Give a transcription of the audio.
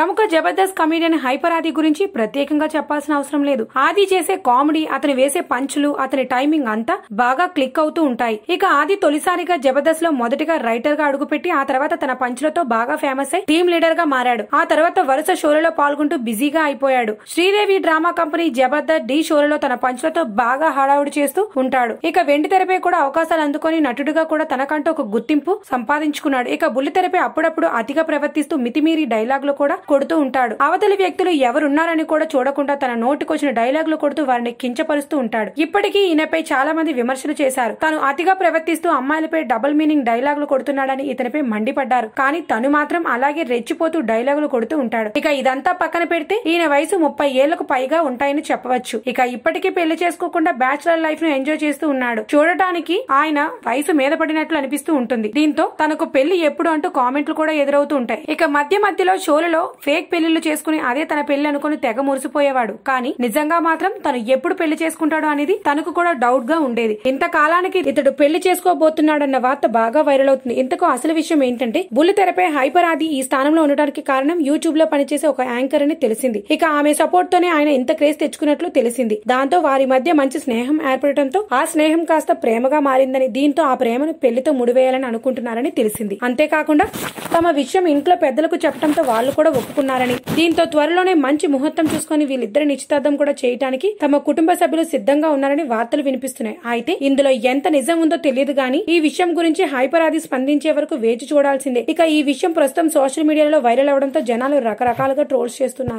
ప్రముఖ Jabardasth comedian hyper ఆది గురించి ప్రత్యేకంగా చెప్పాల్సిన అవసరం లేదు ఆది చేసే కామెడీ అతను వేసే పంచులు అతని టైమింగ్ అంతా బాగా క్లిక్ అవుతూ ఉంటాయి ఇక ఆది తొలిసారిగా జబర్దస్త్ లో మొదటిగా రైటర్ గా అడుగుపెట్టి ఆ తర్వాత తన పంచులతో బాగా ఫేమస్ అయి టీమ్ లీడర్ గా మారాడు ఆ తర్వాత వరుస షోలలో పాల్గొంటూ బిజీగా అయిపోయాడు శ్రీదేవి డ్రామా కంపెనీ జబర్దస్త్ డి షోలలో తన పంచులతో బాగా హడావుడి చేస్తూ ఉంటాడు ఇక వెండి తెరపై కూడా అవకాశాలు అందుకుని నటుడిగా కూడా తనకంటూ ఒక గుర్తింపు సంపాదించుకున్నాడు ఇక బుల్లి తెరపై అప్పుడప్పుడు అతిగా ప్రవర్తిస్తూ మితిమీరి లో కూడా కొడుతూ ఉంటాడు అవతలి వ్యక్తులు ఎవరున్నారని కూడా చూడకుండా తన నోటికొచ్చిన డైలాగులు కొడుతూ వారిని కించపరుస్తూ ఉంటాడు ఇప్పటికీ ఈయనపై చాలా మంది విమర్శలు చేశారు తను అతిగా ప్రవర్తిస్తూ అమ్మాయిలపై డబుల్ మీనింగ్ డైలాగులు కొడుతున్నాడని ఇతనిపై మండిపడ్డారు కానీ తను మాత్రం అలాగే రెచ్చిపోతూ డైలాగులు కొడుతూ ఉంటాడు ఇక ఇదంతా పక్కన పెడితే ఈయన వయసు ముప్పై ఏళ్లకు పైగా ఉంటాయని చెప్పవచ్చు ఇక ఇప్పటికీ పెళ్లి చేసుకోకుండా బ్యాచులర్ లైఫ్ ను ఎంజాయ్ చేస్తూ ఉన్నాడు చూడటానికి ఆయన వయసు మీద పడినట్లు అనిపిస్తూ ఉంటుంది దీంతో తనకు పెళ్లి ఎప్పుడు అంటూ కామెంట్లు కూడా ఎదురవుతూ ఉంటాయి ఇక మధ్య మధ్యలో షోలలో ఫేక్ పెళ్లిళ్లు చేసుకుని అదే తన పెళ్లి అనుకుని తెగ మురిసిపోయేవాడు కానీ నిజంగా మాత్రం తను ఎప్పుడు పెళ్లి చేసుకుంటాడో అనేది తనకు కూడా డౌట్ గా ఉండేది ఇంత కాలానికి ఇతడు పెళ్లి చేసుకోబోతున్నాడన్న వార్త బాగా వైరల్ అవుతుంది ఇంతకు అసలు విషయం ఏంటంటే బుల్లితెరపై హైపర్ ఆది ఈ స్థానంలో ఉండడానికి కారణం యూట్యూబ్ లో పనిచేసే ఒక యాంకర్ అని తెలిసింది ఇక ఆమె సపోర్ట్ తోనే ఆయన ఇంత క్రేజ్ తెచ్చుకున్నట్లు తెలిసింది దాంతో వారి మధ్య మంచి స్నేహం ఏర్పడటంతో ఆ స్నేహం కాస్త ప్రేమగా మారిందని దీంతో ఆ ప్రేమను పెళ్లితో ముడివేయాలని అనుకుంటున్నారని తెలిసింది అంతేకాకుండా తమ విషయం ఇంట్లో పెద్దలకు చెప్పడంతో వాళ్ళు కూడా ఒప్పుకున్నారని దీంతో త్వరలోనే మంచి ముహూర్తం చూసుకుని వీళ్ళిద్దరి నిశ్చితార్థం కూడా చేయడానికి తమ కుటుంబ సభ్యులు సిద్ధంగా ఉన్నారని వార్తలు వినిపిస్తున్నాయి అయితే ఇందులో ఎంత నిజం ఉందో తెలియదు గాని ఈ విషయం గురించి హైపర్ ఆది స్పందించే వరకు వేచి చూడాల్సిందే ఇక ఈ విషయం ప్రస్తుతం సోషల్ మీడియాలో వైరల్ అవడంతో జనాలు రకరకాలుగా ట్రోల్స్ చేస్తున్నారు